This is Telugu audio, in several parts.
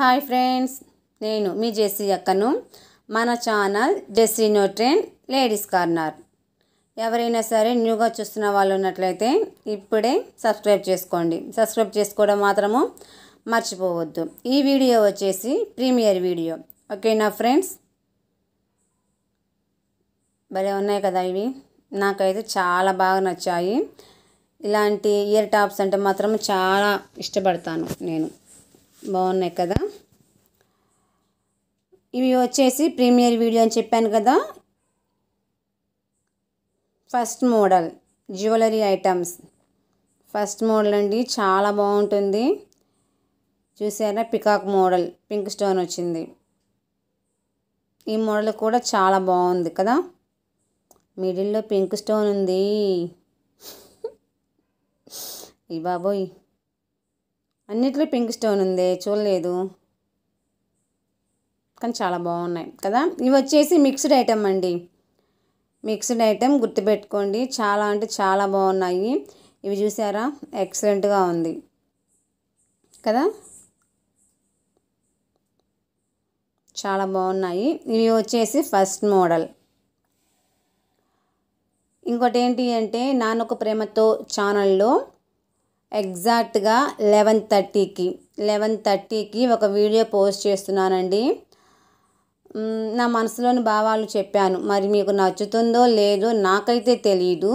హాయ్ ఫ్రెండ్స్ నేను మీ జెస్సీ అక్కను మన channel Jessy no trend ladies corner ఎవరైనా సరే న్యూగా చూస్తున్న వాళ్ళు ఉన్నట్లయితే ఇప్పుడే సబ్స్క్రైబ్ చేసుకోండి సబ్స్క్రైబ్ చేసుకోవడం మాత్రము మర్చిపోవద్దు ఈ వీడియో వచ్చేసి ప్రీమియర్ వీడియో ఓకేనా ఫ్రెండ్స్ భలే ఉన్నాయి కదా ఇవి నాకైతే చాలా బాగా నచ్చాయి ఇలాంటి ఇయర్ టాప్స్ అంటే మాత్రం చాలా ఇష్టపడతాను నేను బాగున్నాయి కదా ఇవి వచ్చేసి ప్రీమియర్ వీడియో అని చెప్పాను కదా first model jewellery items first model అండి చాలా బాగుంటుంది చూసారా పికాక్ మోడల్ పింక్ స్టోన్ వచ్చింది ఈ మోడల్ కూడా చాలా బాగుంది కదా మిడిల్లో పింక్ స్టోన్ ఉంది ఈ బాబోయ్ అన్నిట్లో పింక్ స్టోన్ ఉంది చూడలేదు కానీ చాలా బాగున్నాయి కదా ఇవి వచ్చేసి మిక్స్డ్ ఐటమ్ అండి మిక్స్డ్ ఐటమ్ గుర్తుపెట్టుకోండి చాలా అంటే చాలా బాగున్నాయి ఇవి చూసారా ఎక్సలెంట్గా ఉంది కదా చాలా బాగున్నాయి ఇవి వచ్చేసి ఫస్ట్ మోడల్ ఇంకోటి ఏంటి అంటే నానొక ప్రేమతో ఛానల్లో ఎగ్జాక్ట్గా లెవెన్ థర్టీకి లెవెన్ థర్టీకి ఒక వీడియో పోస్ట్ చేస్తున్నానండి నా మనసులోని భావాలు చెప్పాను మరి మీకు నచ్చుతుందో లేదో నాకైతే తెలియదు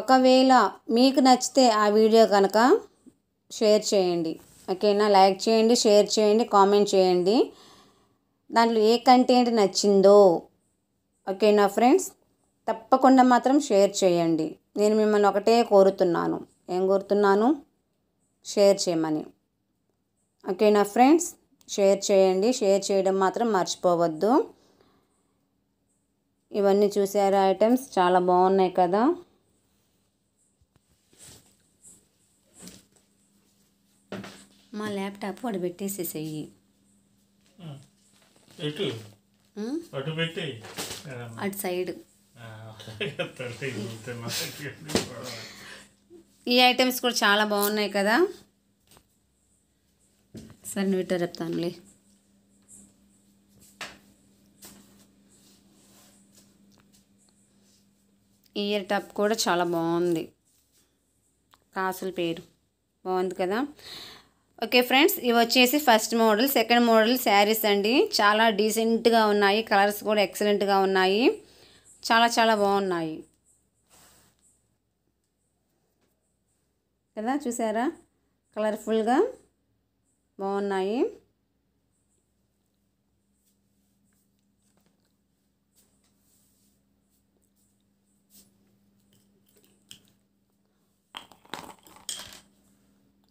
ఒకవేళ మీకు నచ్చితే ఆ వీడియో కనుక షేర్ చేయండి ఓకేనా లైక్ చేయండి షేర్ చేయండి కామెంట్ చేయండి దాంట్లో ఏ కంటెంట్ నచ్చిందో ఓకేనా ఫ్రెండ్స్ తప్పకుండా మాత్రం షేర్ చేయండి నేను మిమ్మల్ని ఒకటే కోరుతున్నాను ఏం కోరుతున్నాను షేర్ చేయమని ఓకేనా ఫ్రెండ్స్ షేర్ చేయండి షేర్ చేయడం మాత్రం మర్చిపోవద్దు ఇవన్నీ చూసారు ఐటమ్స్ చాలా బాగున్నాయి కదా మా ల్యాప్టాప్ వాడు పెట్టేసేసేయి అటు సైడ్ ఈ ఐటమ్స్ కూడా చాలా బాగున్నాయి కదా సరే నువ్వు ఇట్లా చెప్తానులే ఇయర్ టప్ కూడా చాలా బాగుంది కాసుల పేరు బాగుంది కదా ఓకే ఫ్రెండ్స్ ఇవి వచ్చేసి first model second model saris అండి చాలా డీసెంట్గా ఉన్నాయి కలర్స్ కూడా ఎక్సలెంట్గా ఉన్నాయి చాలా చాలా బాగున్నాయి కదా చూసారా కలర్ఫుల్గా బాగున్నాయి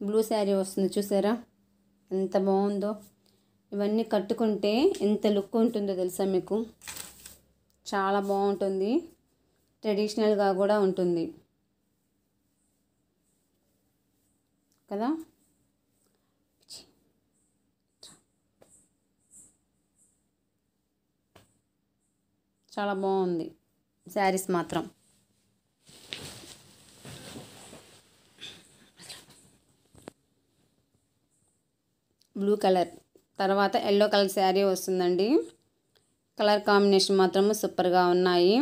బ్లూ శారీ వస్తుంది చూసారా ఎంత బాగుందో ఇవన్నీ కట్టుకుంటే ఎంత లుక్ ఉంటుందో తెలుసా మీకు చాలా బాగుంటుంది ట్రెడిషనల్గా కూడా ఉంటుంది కదా చాలా బాగుంది శారీస్ మాత్రం బ్లూ కలర్ తర్వాత ఎల్లో కలర్ శారీ వస్తుందండి కలర్ కాంబినేషన్ మాత్రము సూపర్గా ఉన్నాయి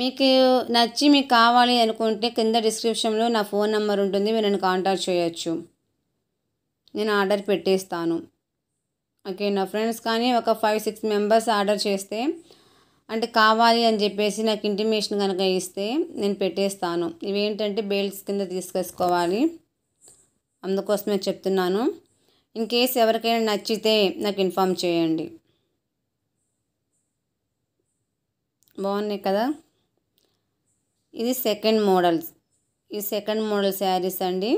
మీకు నచ్చి మీకు కావాలి అనుకుంటే కింద డిస్క్రిప్షన్లో నా ఫోన్ నెంబర్ ఉంటుంది మీరు నన్ను కాంటాక్ట్ చేయొచ్చు నేను ఆర్డర్ పెట్టేస్తాను ఓకే నా ఫ్రెండ్స్ కానీ ఒక ఫైవ్ సిక్స్ మెంబర్స్ ఆర్డర్ చేస్తే అంటే కావాలి అని చెప్పేసి నాకు ఇంటిమేషన్ కనుక ఇస్తే నేను పెట్టేస్తాను ఇవేంటంటే బేల్స్ కింద తీసుకొచ్చుకోవాలి అందుకోసమే చెప్తున్నాను ఇన్ కేస్ ఎవరికైనా నచ్చితే నాకు ఇన్ఫామ్ చేయండి బాగున్నాయి కదా ఇది సెకండ్ మోడల్స్ ఈ సెకండ్ మోడల్ శారీస్ అండి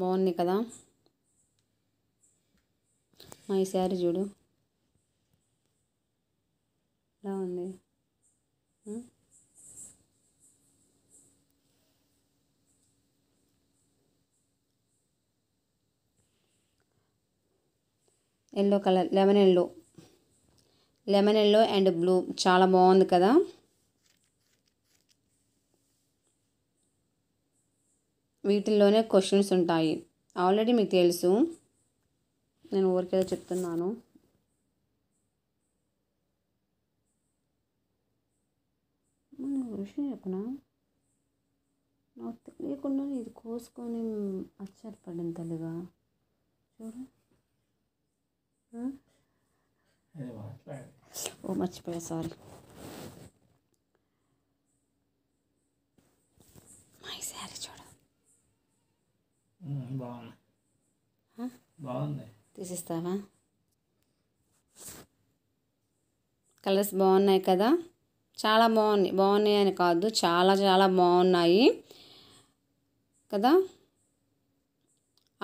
బాగుంది కదా మా ఈ శారీ చూడు ఎలా ఉంది yellow colour lemon yellow lemon yellow and blue చాలా బాగుంది కదా వీటిల్లోనే క్వశ్చన్స్ ఉంటాయి ఆల్రెడీ మీకు తెలుసు నేను ఊరికేదో చెప్తున్నాను విషయం చెప్పనా నాకు తెలియకుండా ఇది కోసుకొని ఆశ్చర్యపడింది తల్లిగా చూడు మాట్లాడు ఓ మర్చిపోయా సారీ మై సారీ చూడ బాగుంది బాగుంది తీసిస్తావా కలర్స్ బాగున్నాయి కదా చాలా బాగున్నాయి బాగున్నాయి అని కాదు చాలా చాలా బాగున్నాయి కదా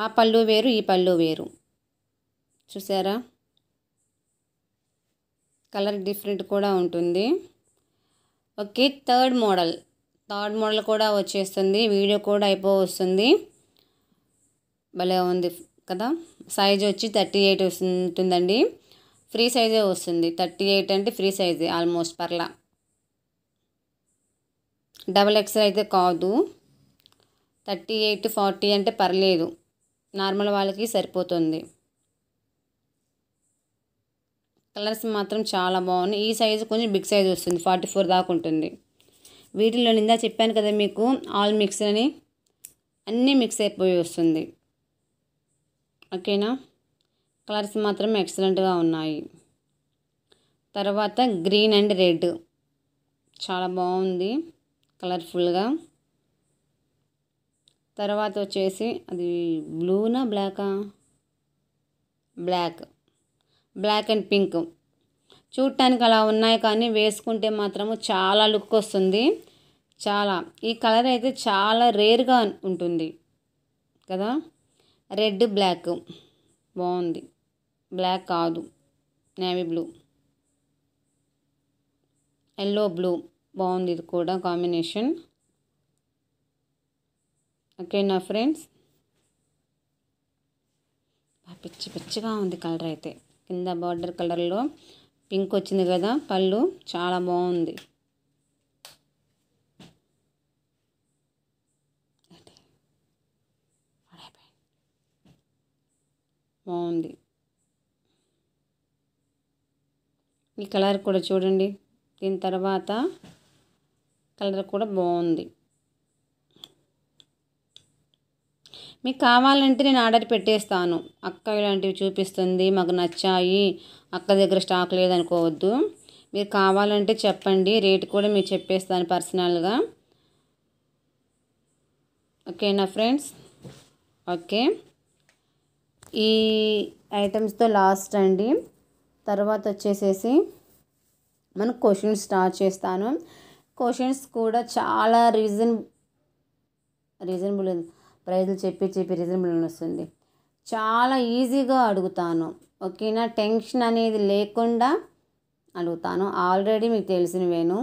ఆ పళ్ళు వేరు ఈ పళ్ళు వేరు చూసారా కలర్ డిఫరెంట్ కూడా ఉంటుంది okay third model third model కూడా వచ్చేస్తుంది వీడియో కూడా అయిపో వస్తుంది భలే ఉంది కదా సైజ్ వచ్చి థర్టీ ఎయిట్ ఉంటుందండి ఫ్రీ సైజే వస్తుంది థర్టీ ఎయిట్ అంటే ఫ్రీ సైజే ఆల్మోస్ట్ పర్లా డబల్ ఎక్స్ఎల్ అయితే కాదు థర్టీ ఎయిట్ ఫార్టీ అంటే పర్లేదు నార్మల్ వాళ్ళకి సరిపోతుంది కలర్స్ మాత్రం చాలా బాగున్నాయి ఈ సైజు కొంచెం బిగ్ సైజ్ వస్తుంది ఫార్టీ ఫోర్ దాకా ఉంటుంది వీటిలో నిందా చెప్పాను కదా మీకు ఆల్ మిక్స్ అని అన్నీ మిక్స్ అయిపోయి వస్తుంది ఓకేనా కలర్స్ మాత్రం ఎక్సలెంట్గా ఉన్నాయి తర్వాత గ్రీన్ అండ్ రెడ్ చాలా బాగుంది కలర్ఫుల్గా తర్వాత వచ్చేసి అది బ్లూనా బ్లాకా బ్లాక్ బ్లాక్ అండ్ పింక్ చూడటానికి అలా ఉన్నాయి కానీ వేసుకుంటే మాత్రము చాలా లుక్ వస్తుంది చాలా ఈ కలర్ అయితే చాలా రేర్గా ఉంటుంది కదా రెడ్ బ్లాక్ బాగుంది బ్లాక్ కాదు నేవీ బ్లూ ఎల్లో బ్లూ బాగుంది ఇది కూడా కాంబినేషన్ ఓకే నా ఫ్రెండ్స్ పిచ్చి పిచ్చిగా ఉంది కలర్ అయితే కింద బార్డర్ కలర్లో పింక్ వచ్చింది కదా పళ్ళు చాలా బాగుంది బాగుంది ఈ కలర్ కూడా చూడండి దీని తర్వాత కలర్ కూడా బాగుంది మీకు కావాలంటే నేను ఆర్డర్ పెట్టేస్తాను అక్క ఇలాంటివి చూపిస్తుంది మాకు నచ్చాయి అక్క దగ్గర స్టాక్ లేదనుకోవద్దు మీరు కావాలంటే చెప్పండి రేట్ కూడా మీకు చెప్పేస్తాను పర్సనల్గా ఓకేనా ఫ్రెండ్స్ ఓకే ఈ ఐటమ్స్తో లాస్ట్ అండి తర్వాత వచ్చేసేసి మనం క్వశ్చన్స్ స్టార్ట్ చేస్తాను క్వశ్చన్స్ కూడా చాలా రీజన్ రీజనబుల్ ప్రైజులు చెప్పి చెప్పి రీజనబుల్ వస్తుంది చాలా ఈజీగా అడుగుతాను ఓకేనా టెన్షన్ అనేది లేకుండా అడుగుతాను ఆల్రెడీ మీకు తెలిసినవేను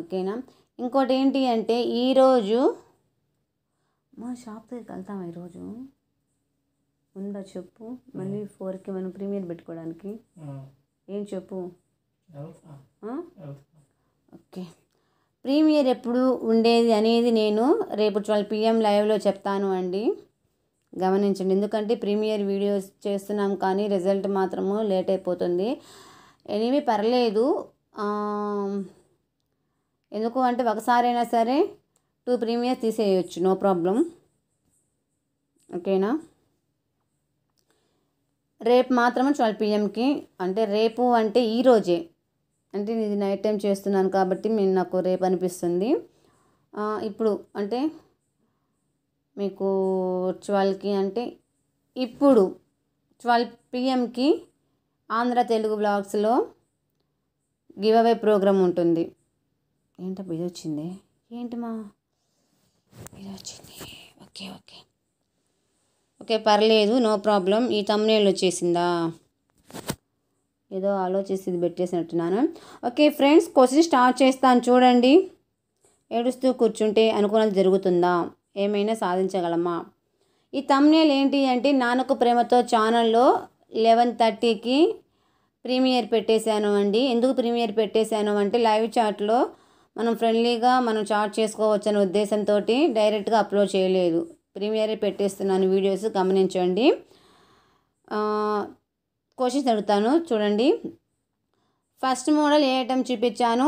ఓకేనా ఇంకోటి ఏంటి అంటే ఈరోజు మా షాప్ దగ్గరికి వెళ్తాం ఈరోజు ఉందా చెప్పు మళ్ళీ ఫోర్కి మనం ప్రీమియర్ పెట్టుకోవడానికి ఏం చెప్పు ఓకే ప్రీమియర్ ఎప్పుడు ఉండేది అనేది నేను రేపు ట్వెల్వ్ పిఎం లైవ్లో చెప్తాను అండి గమనించండి ఎందుకంటే ప్రీమియర్ వీడియోస్ చేస్తున్నాం కానీ రిజల్ట్ మాత్రము లేట్ అయిపోతుంది ఏమీ పర్లేదు ఎందుకు అంటే ఒకసారైనా సరే టూ ప్రీమియర్స్ తీసేయచ్చు నో ప్రాబ్లం ఓకేనా రేపు మాత్రం ట్వెల్వ్ పిఎంకి అంటే రేపు అంటే ఈరోజే అంటే ఇది నైట్ టైం చేస్తున్నాను కాబట్టి మీరు నాకు రేపు అనిపిస్తుంది ఇప్పుడు అంటే మీకు ట్వెల్వ్కి అంటే ఇప్పుడు ట్వెల్వ్ పిఎంకి ఆంధ్ర తెలుగు బ్లాగ్స్లో గివ్ అవే ప్రోగ్రామ్ ఉంటుంది ఏంటో ఇది వచ్చింది ఏంటి మా ఇది వచ్చింది ఓకే ఓకే ఓకే పర్లేదు నో ప్రాబ్లం ఈ తమ్నేల్ వచ్చేసిందా ఏదో ఆలోచిస్తే ఇది పెట్టేసినట్టున్నాను ఓకే ఫ్రెండ్స్ క్వశ్చన్ స్టార్ట్ చేస్తాను చూడండి ఏడుస్తూ కూర్చుంటే అనుకున్నది జరుగుతుందా ఏమైనా సాధించగలమా ఈ తమ్నేలు ఏంటి అంటే నానకు ప్రేమతో ఛానల్లో లెవెన్ థర్టీకి ప్రీమియర్ పెట్టేశాను అండి ఎందుకు ప్రీమియర్ పెట్టేశాను అంటే లైవ్ చాట్లో మనం ఫ్రెండ్లీగా మనం చాట్ చేసుకోవచ్చు అనే ఉద్దేశంతో డైరెక్ట్గా అప్లోడ్ చేయలేదు ప్రీమియరే పెట్టేస్తున్నాను వీడియోస్ గమనించండి క్వశ్చన్స్ అడుగుతాను చూడండి ఫస్ట్ మోడల్ ఏ ఐటమ్ చూపించాను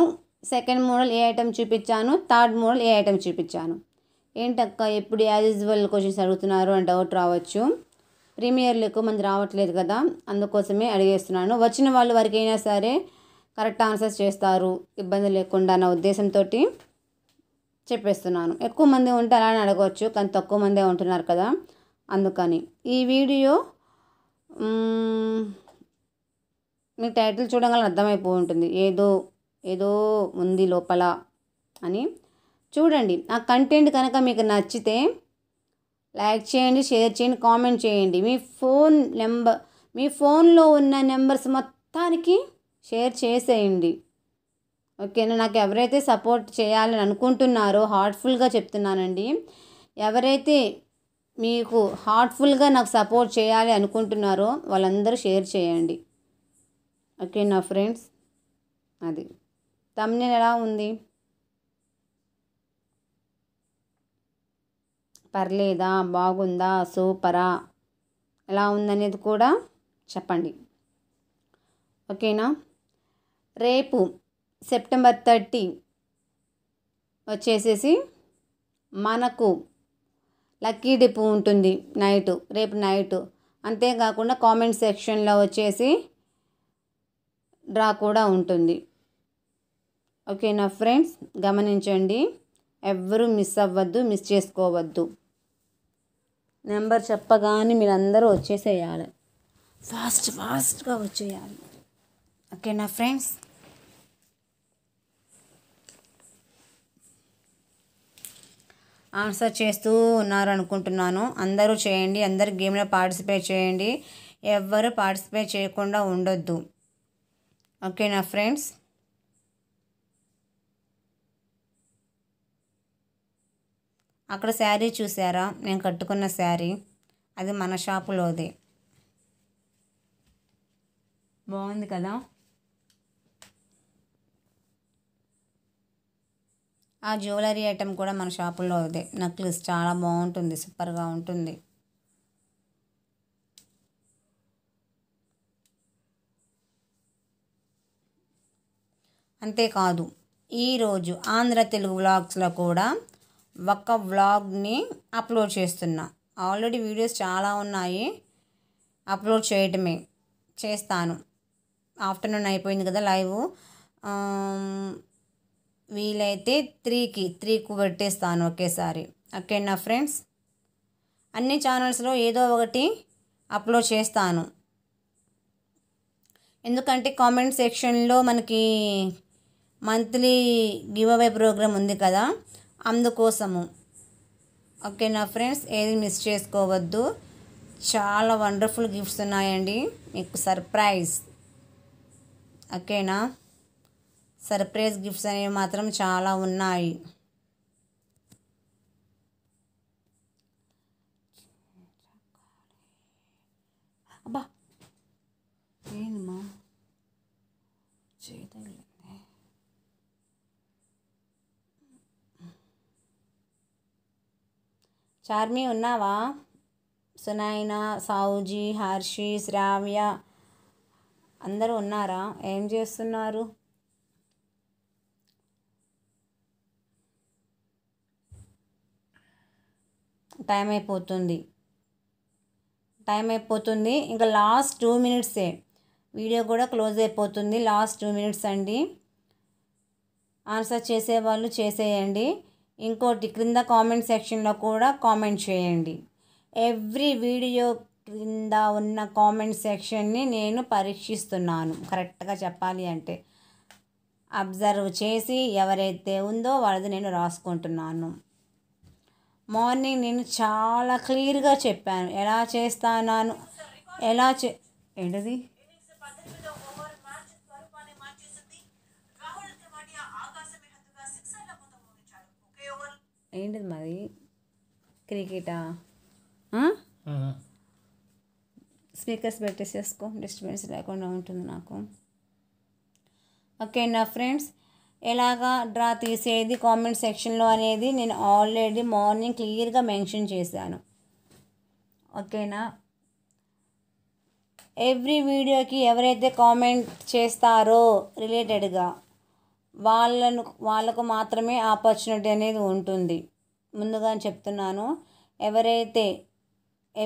సెకండ్ మోడల్ ఏ ఐటమ్ చూపించాను థర్డ్ మోడల్ ఏ ఐటమ్ చూపించాను ఏంటక్క ఎప్పుడు యాజ్ యూజువల్ క్వశ్చన్స్ అడుగుతున్నారు అని డౌట్ రావచ్చు ప్రీమియర్లు ఎక్కువ మంది రావట్లేదు కదా అందుకోసమే అడిగేస్తున్నాను వచ్చిన వాళ్ళు వరకైనా సరే కరెక్ట్ ఆన్సర్స్ చేస్తారు ఇబ్బంది లేకుండా నా ఉద్దేశంతో చెప్పేస్తున్నాను ఎక్కువ మంది ఉంటే అలానే అడగవచ్చు కానీ తక్కువ మందే ఉంటున్నారు కదా అందుకని ఈ వీడియో మీ టైటిల్ చూడగానే అర్థమైపో ఉంటుంది ఏదో ఏదో ఉంది లోపల అని చూడండి ఆ కంటెంట్ కనుక మీకు నచ్చితే లైక్ చేయండి షేర్ చేయండి కామెంట్ చేయండి మీ ఫోన్ నెంబర్ మీ ఫోన్లో ఉన్న నెంబర్స్ మొత్తానికి షేర్ చేసేయండి ఓకేనా నాకు ఎవరైతే సపోర్ట్ చేయాలని అనుకుంటున్నారో హార్ట్ఫుల్గా చెప్తున్నానండి ఎవరైతే మీకు హార్ట్ఫుల్గా నాకు సపోర్ట్ చేయాలి అనుకుంటున్నారో వాళ్ళందరూ షేర్ చేయండి ఓకే నా ఫ్రెండ్స్ అది తమ్నేల్ ఎలా ఉంది పర్లేదా బాగుందా సూపరా ఎలా ఉందనేది కూడా చెప్పండి ఓకేనా రేపు సెప్టెంబర్ థర్టీ వచ్చేసేసి మనకు లక్కీ డిప్ ఉంటుంది నైట్ రేపు నైట్ అంతేకాకుండా కామెంట్ సెక్షన్లో వచ్చేసి డ్రా కూడా ఉంటుంది ఓకేనా ఫ్రెండ్స్ గమనించండి ఎవ్వరూ మిస్ అవ్వద్దు మిస్ చేసుకోవద్దు నెంబర్ చెప్పగానే మీరు అందరూ వచ్చేసేయాలి ఫాస్ట్ ఫాస్ట్గా వచ్చేయాలి ఓకేనా ఫ్రెండ్స్ ఆన్సర్ చేస్తూ ఉన్నారు అనుకుంటున్నాను అందరూ చేయండి అందరు గేమ్లో పార్టిసిపేట్ చేయండి ఎవ్వరు పార్టిసిపేట్ చేయకుండా ఉండొద్దు ఓకేనా ఫ్రెండ్స్ అక్కడ శారీ చూసారా నేను కట్టుకున్న శారీ అది మన షాపులోదే బాగుంది కదా ఆ జ్యువెలరీ ఐటెం కూడా మన షాపుల్లో అదే నక్లెస్ చాలా బాగుంటుంది సూపర్గా ఉంటుంది అంతేకాదు ఈరోజు ఆంధ్ర తెలుగు వ్లాగ్స్లో కూడా ఒక వ్లాగ్ని అప్లోడ్ చేస్తున్నా ఆల్రెడీ వీడియోస్ చాలా ఉన్నాయి అప్లోడ్ చేయటమే చేస్తాను ఆఫ్టర్నూన్ అయిపోయింది కదా లైవ్ వీలైతే త్రీకి త్రీకు పెట్టేస్తాను ఒకేసారి ఓకేనా ఫ్రెండ్స్ అన్ని ఛానల్స్లో ఏదో ఒకటి అప్లోడ్ చేస్తాను ఎందుకంటే కామెంట్ సెక్షన్లో మనకి మంత్లీ గివ్ అవే ప్రోగ్రామ్ ఉంది కదా అందుకోసము ఓకేనా ఫ్రెండ్స్ ఏది మిస్ చేసుకోవద్దు చాలా వండర్ఫుల్ గిఫ్ట్స్ ఉన్నాయండి మీకు సర్ప్రైజ్ ఓకేనా సర్ప్రైజ్ గిఫ్ట్స్ అనేవి మాత్రం చాలా ఉన్నాయి అబ్బా చార్మి ఉన్నావా సునాయన సావుజీ హర్షి శ్రావ్య అందరూ ఉన్నారా ఏం చేస్తున్నారు టైం అయిపోతుంది టైం అయిపోతుంది ఇంకా లాస్ట్ టూ మినిట్సే వీడియో కూడా క్లోజ్ అయిపోతుంది లాస్ట్ టూ మినిట్స్ అండి ఆన్సర్ చేసేవాళ్ళు చేసేయండి ఇంకోటి క్రింద కామెంట్ సెక్షన్లో కూడా కామెంట్ చేయండి ఎవ్రీ వీడియో క్రింద ఉన్న కామెంట్ సెక్షన్ని నేను పరీక్షిస్తున్నాను కరెక్ట్గా చెప్పాలి అంటే అబ్జర్వ్ చేసి ఎవరైతే ఉందో వాళ్ళది నేను రాసుకుంటున్నాను మార్నింగ్ నేను చాలా క్లియర్గా చెప్పాను ఎలా చేస్తాను ఎలా చే ఏంటది ఏంటిది మరి క్రికెటా స్పీకర్స్ పెట్టేసేసుకో డిస్టర్బెన్స్ లేకుండా ఉంటుంది నాకు ఓకే నా ఫ్రెండ్స్ ఎలాగా డ్రా తీసేది కామెంట్ సెక్షన్లో అనేది నేను ఆల్రెడీ మార్నింగ్ క్లియర్గా మెన్షన్ చేశాను ఓకేనా ఎవ్రీ వీడియోకి ఎవరైతే కామెంట్ చేస్తారో రిలేటెడ్గా వాళ్ళను వాళ్ళకు మాత్రమే ఆపర్చునిటీ అనేది ఉంటుంది ముందుగా చెప్తున్నాను ఎవరైతే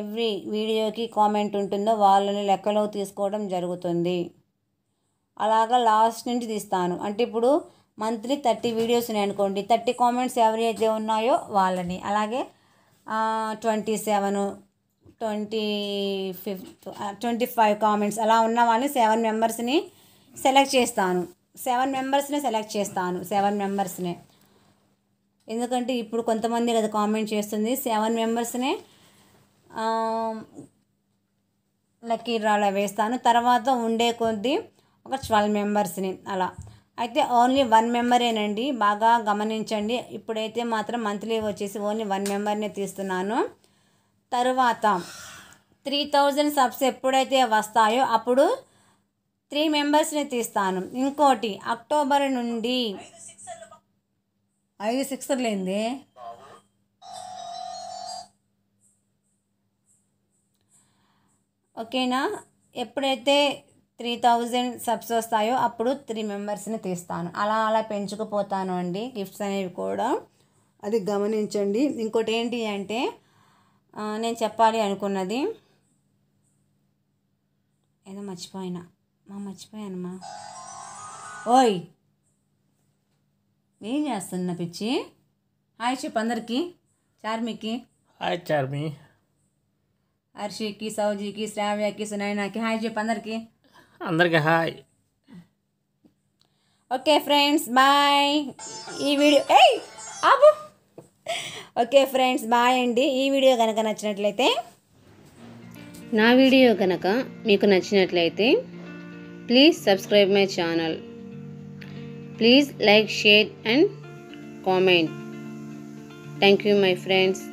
ఎవ్రీ వీడియోకి కామెంట్ ఉంటుందో వాళ్ళని లెక్కలో తీసుకోవడం జరుగుతుంది అలాగా లాస్ట్ నుంచి తీస్తాను అంటే ఇప్పుడు మంత్లీ థర్టీ వీడియోస్ ఉన్నాయి అనుకోండి థర్టీ కామెంట్స్ ఎవరైతే ఉన్నాయో వాళ్ళని అలాగే twenty seven twenty fifth twenty five comments అలా ఉన్న వాళ్ళని సెవెన్ మెంబర్స్ని సెలెక్ట్ చేస్తాను సెవెన్ మెంబర్స్ని సెలెక్ట్ చేస్తాను సెవెన్ మెంబర్స్నే ఎందుకంటే ఇప్పుడు కొంతమంది కదా కామెంట్ చేస్తుంది సెవెన్ మెంబర్స్నే లక్కీ డ్రాలో వేస్తాను తర్వాత ఉండే కొద్దీ ఒక ట్వెల్వ్ మెంబర్స్ని అలా అయితే ఓన్లీ వన్ మెంబరేనండి బాగా గమనించండి ఇప్పుడైతే మాత్రం మంత్లీ వచ్చేసి ఓన్లీ వన్ మెంబర్నే తీస్తున్నాను తరువాత త్రీ థౌజండ్ సబ్స్ ఎప్పుడైతే వస్తాయో అప్పుడు త్రీ మెంబర్స్ని తీస్తాను ఇంకోటి అక్టోబర్ నుండి ఐదు సిక్సర్లేంది ఓకేనా ఎప్పుడైతే త్రీ థౌజండ్ సబ్స్ వస్తాయో అప్పుడు త్రీ మెంబర్స్ని తీస్తాను అలా అలా పెంచుకుపోతాను అండి గిఫ్ట్స్ అనేవి కూడా అది గమనించండి ఇంకోటి ఏంటి అంటే నేను చెప్పాలి అనుకున్నది ఏదో మర్చిపోయినా మా మర్చిపోయానమ్మా ఓయ్ ఏం చేస్తున్నా పిచ్చి హాయ్ చెప్పు అందరికీ చార్మికి హాయ్ చార్మి హర్షికి సౌజీకి శ్రావ్యకి సునైనాకి హాయ్ చెప్పు అందరికీ అందరికీ హాయ్ ఓకే ఫ్రెండ్స్ బాయ్ ఈ వీడియో ఏ ఆపు ఓకే ఫ్రెండ్స్ బాయ్ అండి ఈ వీడియో కనుక నచ్చినట్లయితే నా వీడియో కనుక మీకు నచ్చినట్లయితే please subscribe my channel please like share and comment thank you my friends